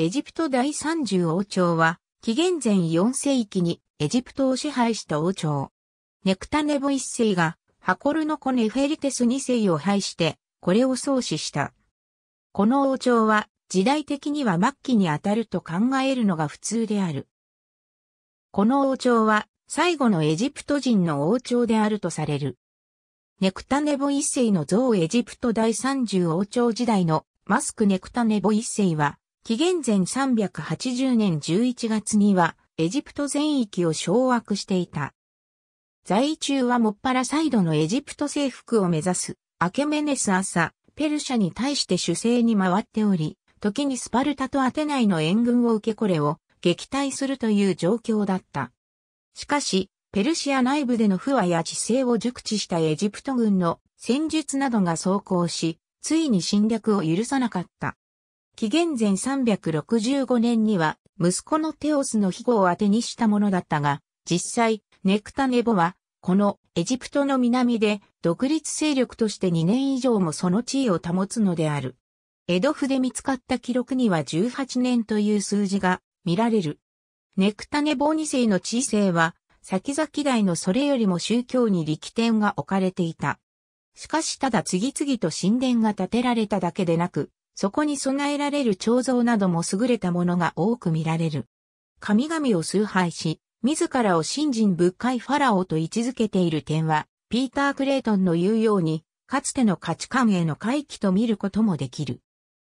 エジプト第30王朝は、紀元前4世紀にエジプトを支配した王朝。ネクタネボ一世が、ハコルノコネフェリテス二世を廃して、これを創始した。この王朝は、時代的には末期にあたると考えるのが普通である。この王朝は、最後のエジプト人の王朝であるとされる。ネクタネボ一世の像エジプト第30王朝時代のマスクネクタネボ一世は、紀元前380年11月には、エジプト全域を掌握していた。在中はもっぱらサイドのエジプト征服を目指す、アケメネス朝、ペルシャに対して主勢に回っており、時にスパルタとアテナイの援軍を受けこれを撃退するという状況だった。しかし、ペルシア内部での不和や地勢を熟知したエジプト軍の戦術などが走行し、ついに侵略を許さなかった。紀元前365年には、息子のテオスの庇護を当てにしたものだったが、実際、ネクタネボは、このエジプトの南で独立勢力として2年以上もその地位を保つのである。江戸府で見つかった記録には18年という数字が見られる。ネクタネボ2世の地位制は、先々代のそれよりも宗教に力点が置かれていた。しかし、ただ次々と神殿が建てられただけでなく、そこに備えられる彫像なども優れたものが多く見られる。神々を崇拝し、自らを信心仏いファラオと位置づけている点は、ピーター・クレイトンの言うように、かつての価値観への回帰と見ることもできる。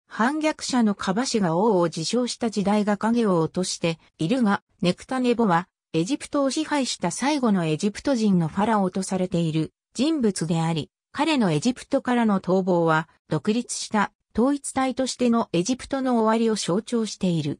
反逆者のカバシが王を自称した時代が影を落としているが、ネクタネボは、エジプトを支配した最後のエジプト人のファラオとされている人物であり、彼のエジプトからの逃亡は、独立した統一体としてのエジプトの終わりを象徴している。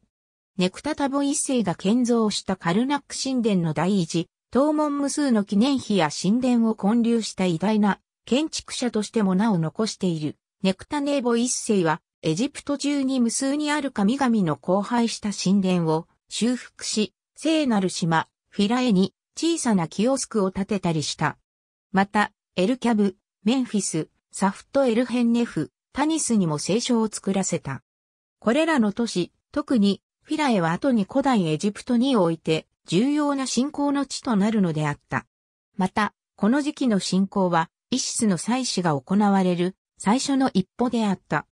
ネクタタボ一世が建造したカルナック神殿の第一、東門無数の記念碑や神殿を建立した偉大な建築者としてもなお残している。ネクタネーボ一世は、エジプト中に無数にある神々の荒廃した神殿を修復し、聖なる島、フィラエに小さなキオスクを建てたりした。また、エルキャブ、メンフィス、サフトエルヘンネフ、タニスにも聖書を作らせた。これらの都市、特にフィラエは後に古代エジプトにおいて重要な信仰の地となるのであった。また、この時期の信仰はイシスの祭祀が行われる最初の一歩であった。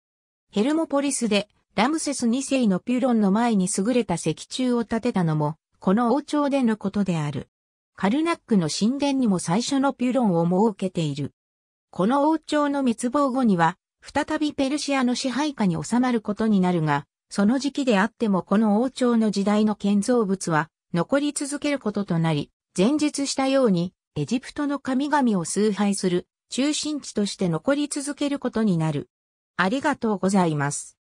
ヘルモポリスでラムセス2世のピュロンの前に優れた石柱を建てたのも、この王朝でのことである。カルナックの神殿にも最初のピュロンを設けている。この王朝の滅亡後には、再びペルシアの支配下に収まることになるが、その時期であってもこの王朝の時代の建造物は残り続けることとなり、前述したようにエジプトの神々を崇拝する中心地として残り続けることになる。ありがとうございます。